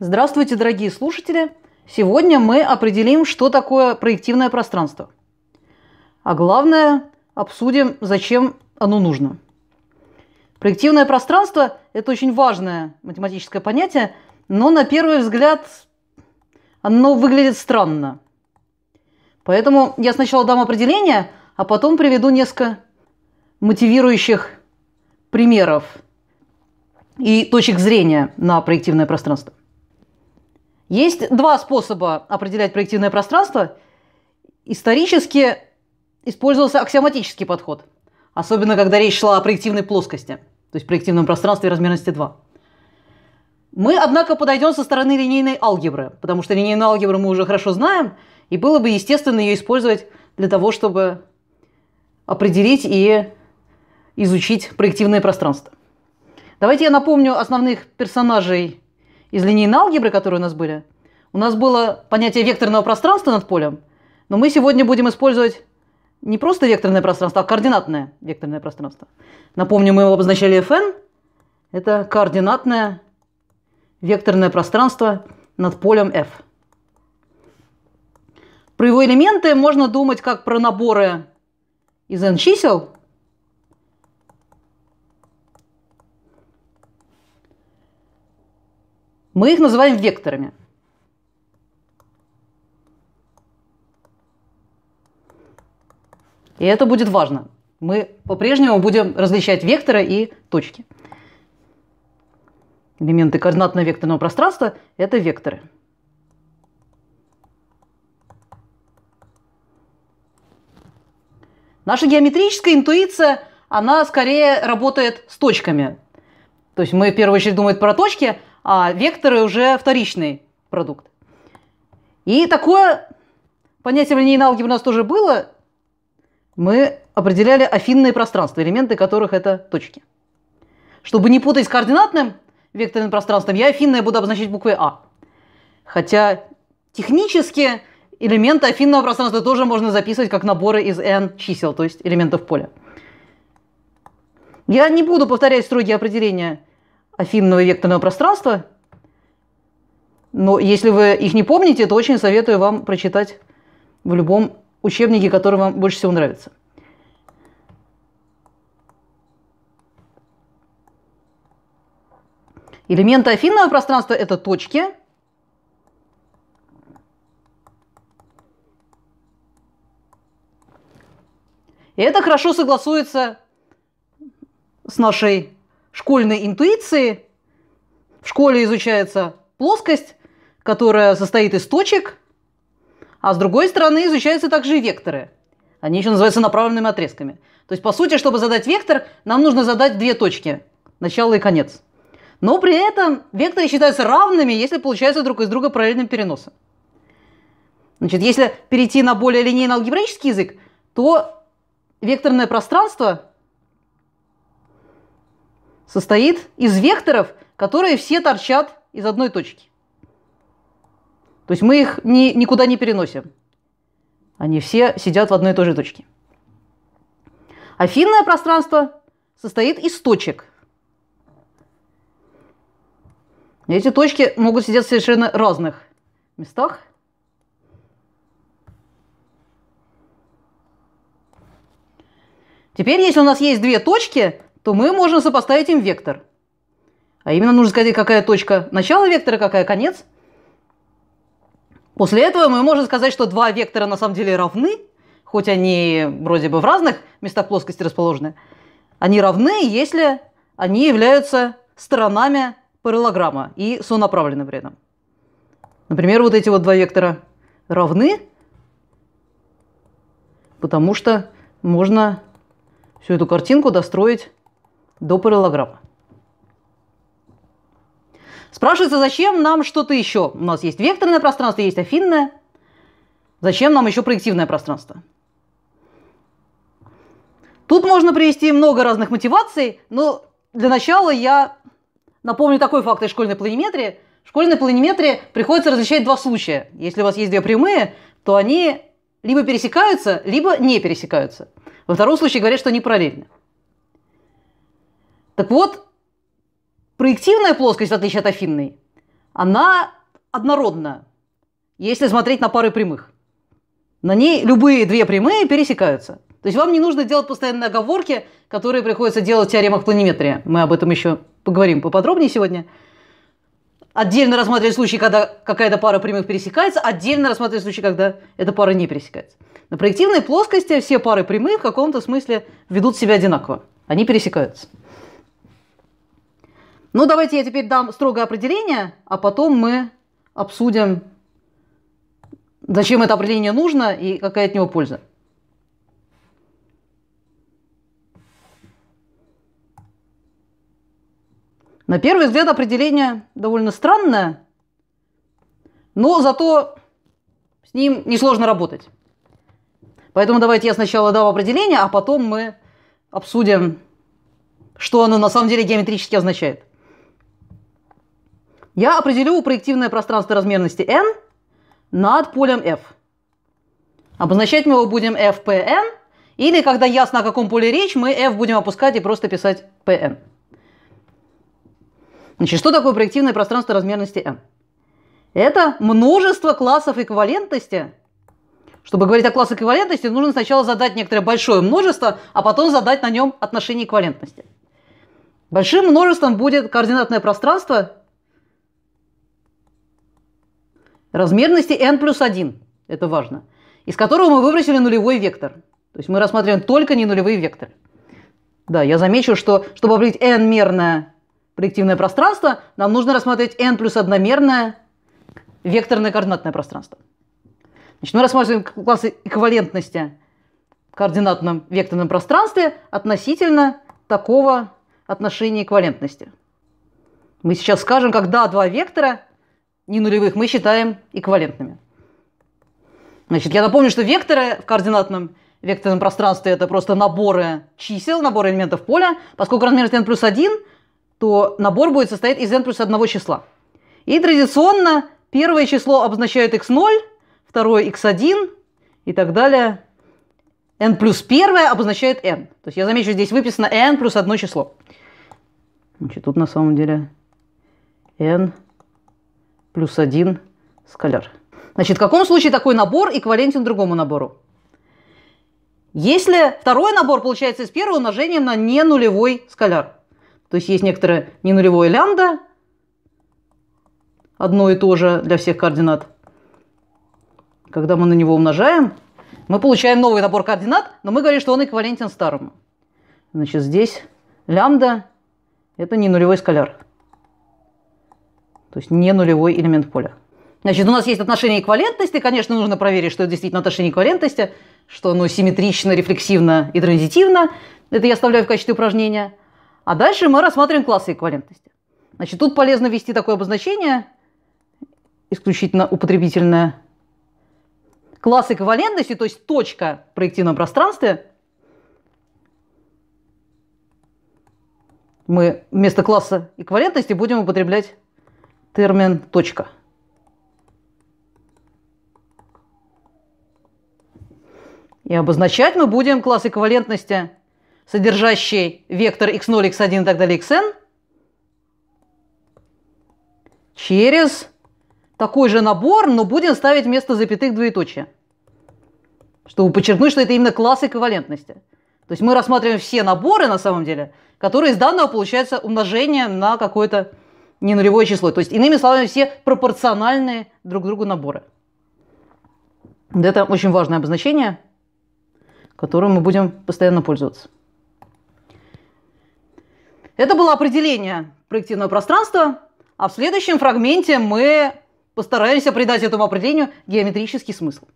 Здравствуйте, дорогие слушатели! Сегодня мы определим, что такое проективное пространство. А главное, обсудим, зачем оно нужно. Проективное пространство – это очень важное математическое понятие, но на первый взгляд оно выглядит странно. Поэтому я сначала дам определение, а потом приведу несколько мотивирующих примеров и точек зрения на проективное пространство. Есть два способа определять проективное пространство. Исторически использовался аксиоматический подход, особенно когда речь шла о проективной плоскости, то есть проективном пространстве размерности 2. Мы, однако, подойдем со стороны линейной алгебры, потому что линейную алгебру мы уже хорошо знаем, и было бы естественно ее использовать для того, чтобы определить и изучить проективное пространство. Давайте я напомню основных персонажей из линейной алгебры, которые у нас были, у нас было понятие векторного пространства над полем, но мы сегодня будем использовать не просто векторное пространство, а координатное векторное пространство. Напомню, мы его обозначали Fn. Это координатное векторное пространство над полем F. Про его элементы можно думать как про наборы из n чисел, Мы их называем векторами. И это будет важно. Мы по-прежнему будем различать векторы и точки. Элементы координатно-векторного пространства – это векторы. Наша геометрическая интуиция, она скорее работает с точками. То есть мы в первую очередь думаем про точки, а векторы уже вторичный продукт. И такое понятие в линейной алгебре у нас тоже было. Мы определяли афинные пространства, элементы которых это точки. Чтобы не путать с координатным векторным пространством, я афинное буду обозначать буквой А. Хотя технически элементы афинного пространства тоже можно записывать как наборы из n чисел, то есть элементов поля. Я не буду повторять строгие определения афинного векторного пространства. Но если вы их не помните, то очень советую вам прочитать в любом учебнике, который вам больше всего нравится. Элементы афинного пространства – это точки. И это хорошо согласуется с нашей школьной интуиции. В школе изучается плоскость, которая состоит из точек, а с другой стороны изучаются также и векторы. Они еще называются направленными отрезками. То есть, по сути, чтобы задать вектор, нам нужно задать две точки – начало и конец. Но при этом векторы считаются равными, если получаются друг из друга параллельным переносом. Значит, если перейти на более линейно-алгебраический язык, то векторное пространство состоит из векторов, которые все торчат из одной точки. То есть мы их ни, никуда не переносим. Они все сидят в одной и той же точке. Афинное пространство состоит из точек. Эти точки могут сидеть в совершенно разных местах. Теперь, если у нас есть две точки, то мы можем сопоставить им вектор. А именно нужно сказать, какая точка начала вектора, какая конец. После этого мы можем сказать, что два вектора на самом деле равны, хоть они вроде бы в разных местах плоскости расположены. Они равны, если они являются сторонами параллограмма и сонаправлены при этом. Например, вот эти вот два вектора равны, потому что можно всю эту картинку достроить до параллограмма. Спрашивается, зачем нам что-то еще? У нас есть векторное пространство, есть афинное. Зачем нам еще проективное пространство? Тут можно привести много разных мотиваций, но для начала я напомню такой факт из школьной планиметрии. В школьной планиметрии приходится различать два случая. Если у вас есть две прямые, то они либо пересекаются, либо не пересекаются. Во втором случае говорят, что они параллельны. Так вот, проективная плоскость, в отличие от афинной, она однородна, если смотреть на пары прямых. На ней любые две прямые пересекаются. То есть вам не нужно делать постоянные оговорки, которые приходится делать в теоремах планиметрия. Мы об этом еще поговорим поподробнее сегодня. Отдельно рассматривать случаи, когда какая-то пара прямых пересекается, отдельно рассматривать случаи, когда эта пара не пересекается. На проективной плоскости все пары прямых в каком-то смысле ведут себя одинаково. Они пересекаются. Ну, давайте я теперь дам строгое определение, а потом мы обсудим, зачем это определение нужно и какая от него польза. На первый взгляд определение довольно странное, но зато с ним несложно работать. Поэтому давайте я сначала дам определение, а потом мы обсудим, что оно на самом деле геометрически означает. Я определю проективное пространство размерности n над полем f. Обозначать мы его будем fpn, или когда ясно, о каком поле речь, мы f будем опускать и просто писать pn. Значит, что такое проективное пространство размерности n? Это множество классов эквивалентности. Чтобы говорить о классах эквивалентности, нужно сначала задать некоторое большое множество, а потом задать на нем отношение эквивалентности. Большим множеством будет координатное пространство размерности n плюс 1, это важно, из которого мы выбросили нулевой вектор. То есть мы рассматриваем только не нулевые векторы. Да, я замечу, что чтобы определить n-мерное проективное пространство, нам нужно рассматривать n плюс одномерное векторное координатное пространство. Значит, мы рассматриваем классы эквивалентности в координатном векторном пространстве относительно такого отношения эквивалентности. Мы сейчас скажем, когда два вектора не нулевых мы считаем эквивалентными. Значит, я напомню, что векторы в координатном векторном пространстве – это просто наборы чисел, наборы элементов поля. Поскольку размер n плюс 1, то набор будет состоять из n плюс 1 числа. И традиционно первое число обозначает x0, второе x1 и так далее. n плюс первое обозначает n. То есть я замечу, здесь выписано n плюс одно число. Значит, тут на самом деле n плюс один скаляр. Значит, в каком случае такой набор эквивалентен другому набору? Если второй набор получается из первого умножением на не нулевой скаляр. То есть есть некоторое не нулевое лямбда, одно и то же для всех координат. Когда мы на него умножаем, мы получаем новый набор координат, но мы говорим, что он эквивалентен старому. Значит, здесь лямбда – это не нулевой скаляр. То есть не нулевой элемент поля. Значит, у нас есть отношение эквивалентности. Конечно, нужно проверить, что это действительно отношение эквивалентности, что оно симметрично, рефлексивно и транзитивно. Это я оставляю в качестве упражнения. А дальше мы рассматриваем классы эквивалентности. Значит, тут полезно ввести такое обозначение, исключительно употребительное. Класс эквивалентности, то есть точка в проективном пространстве, мы вместо класса эквивалентности будем употреблять термин «точка». И обозначать мы будем класс эквивалентности, содержащий вектор x0, x1 и так далее, xn, через такой же набор, но будем ставить вместо запятых двоеточие, чтобы подчеркнуть, что это именно класс эквивалентности. То есть мы рассматриваем все наборы, на самом деле, которые из данного получаются умножение на какое-то не нулевое число. То есть, иными словами, все пропорциональные друг другу наборы. Это очень важное обозначение, которым мы будем постоянно пользоваться. Это было определение проективного пространства, а в следующем фрагменте мы постараемся придать этому определению геометрический смысл.